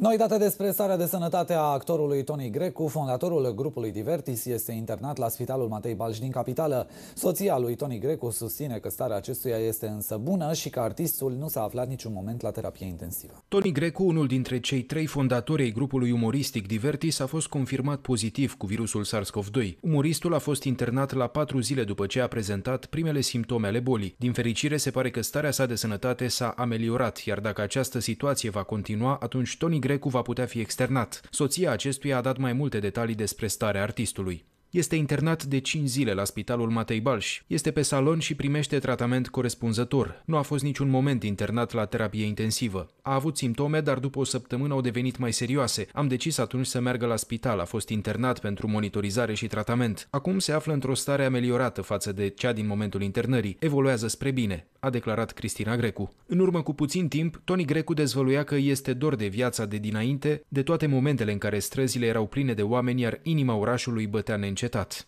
Noi date despre starea de sănătate a actorului Tony Grecu, fondatorul grupului Divertis, este internat la Spitalul Matei Balj din capitală. Soția lui Tony Grecu susține că starea acestuia este însă bună și că artistul nu s-a aflat niciun moment la terapie intensivă. Tony Grecu, unul dintre cei trei fondatori ai grupului umoristic Divertis, a fost confirmat pozitiv cu virusul SARS-CoV-2. Umoristul a fost internat la patru zile după ce a prezentat primele simptome ale bolii. Din fericire, se pare că starea sa de sănătate s-a ameliorat, iar dacă această situație va continua, atunci Tony Grecu Grecu va putea fi externat. Soția acestuia a dat mai multe detalii despre starea artistului. Este internat de 5 zile la spitalul Matei Balș. Este pe salon și primește tratament corespunzător. Nu a fost niciun moment internat la terapie intensivă. A avut simptome, dar după o săptămână au devenit mai serioase. Am decis atunci să meargă la spital. A fost internat pentru monitorizare și tratament. Acum se află într-o stare ameliorată față de cea din momentul internării. Evoluează spre bine a declarat Cristina Grecu. În urmă cu puțin timp, Toni Grecu dezvăluia că este dor de viața de dinainte, de toate momentele în care străzile erau pline de oameni, iar inima orașului bătea neîncetat.